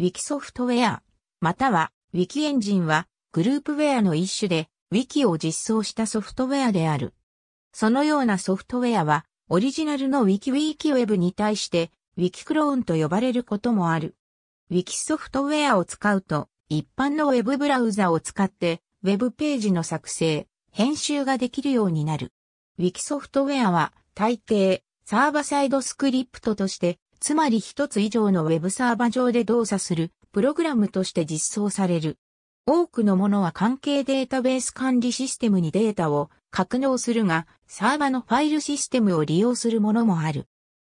ウィキソフトウェア、またはウィキエンジンはグループウェアの一種で、ウィキを実装したソフトウェアである。そのようなソフトウェアは、オリジナルの WikiWikiWeb に対して、Wiki クローンと呼ばれることもある。Wiki ソフトウェアを使うと、一般の Web ブラウザを使って、Web ページの作成、編集ができるようになる。Wiki ソフトウェアは、大抵、サーバサイドスクリプトとして、つまり一つ以上のウェブサーバ上で動作するプログラムとして実装される。多くのものは関係データベース管理システムにデータを格納するが、サーバのファイルシステムを利用するものもある。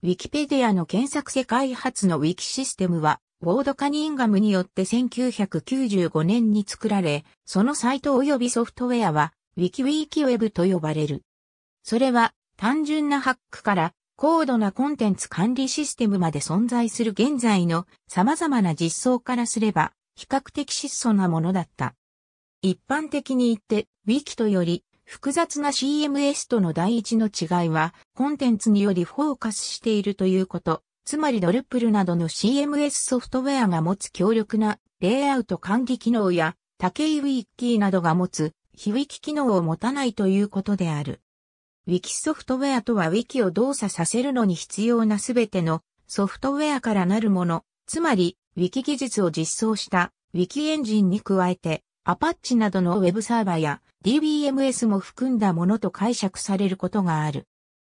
ウィキペディアの検索世界初のウィキシステムは、ウォード・カニンガムによって1995年に作られ、そのサイト及びソフトウェアは、ウィキウィキウェブと呼ばれる。それは、単純なハックから高度なコンテンツ管理システムまで存在する現在の様々な実装からすれば、比較的質素なものだった。一般的に言って、ウィキとより複雑な CMS との第一の違いは、コンテンツによりフォーカスしているということ、つまりドルプルなどの CMS ソフトウェアが持つ強力なレイアウト管理機能や、タケイウィッキーなどが持つ非ウィキ機能を持たないということである。ウィキソフトウェアとはウィキを動作させるのに必要なすべてのソフトウェアからなるもの、つまりウィキ技術を実装したウィキエンジンに加えてアパッチなどのウェブサーバーや DBMS も含んだものと解釈されることがある。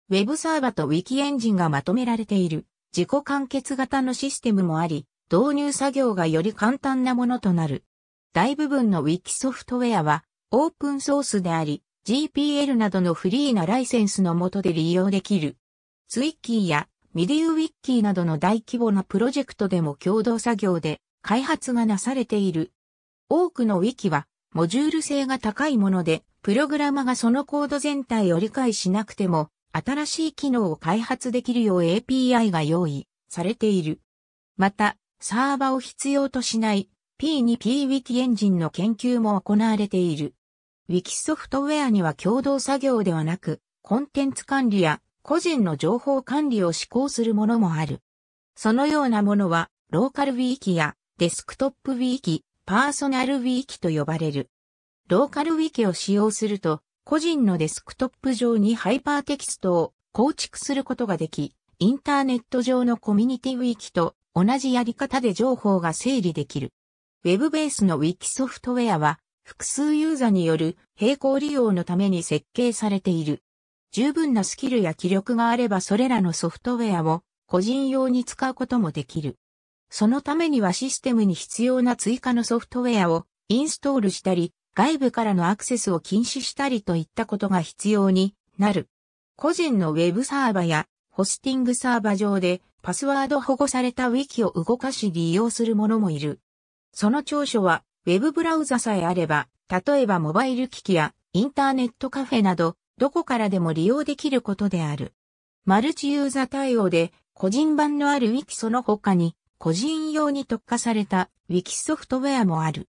ウェブサーバーとウィキエンジンがまとめられている自己完結型のシステムもあり、導入作業がより簡単なものとなる。大部分のウィキソフトウェアはオープンソースであり、GPL などのフリーなライセンスの下で利用できる。ツイッキーやミディウィッキーなどの大規模なプロジェクトでも共同作業で開発がなされている。多くのウィキはモジュール性が高いもので、プログラマがそのコード全体を理解しなくても、新しい機能を開発できるよう API が用意されている。また、サーバを必要としない P2PWiki エンジンの研究も行われている。ウィキソフトウェアには共同作業ではなく、コンテンツ管理や個人の情報管理を施行するものもある。そのようなものは、ローカルウィーキやデスクトップウィーキ、パーソナルウィーキと呼ばれる。ローカルウィキを使用すると、個人のデスクトップ上にハイパーテキストを構築することができ、インターネット上のコミュニティウィキと同じやり方で情報が整理できる。ウェブベースのウィキソフトウェアは、複数ユーザによる並行利用のために設計されている。十分なスキルや気力があればそれらのソフトウェアを個人用に使うこともできる。そのためにはシステムに必要な追加のソフトウェアをインストールしたり、外部からのアクセスを禁止したりといったことが必要になる。個人のウェブサーバやホスティングサーバ上でパスワード保護されたウィキを動かし利用するももいる。その長所はウェブブラウザさえあれば、例えばモバイル機器やインターネットカフェなど、どこからでも利用できることである。マルチユーザ対応で、個人版のある Wiki その他に、個人用に特化された Wiki ソフトウェアもある。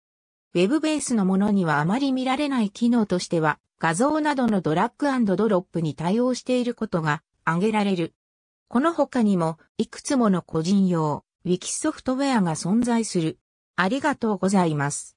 ウェブベースのものにはあまり見られない機能としては、画像などのドラッグドロップに対応していることが挙げられる。この他にも、いくつもの個人用、ウィキソフトウェアが存在する。ありがとうございます。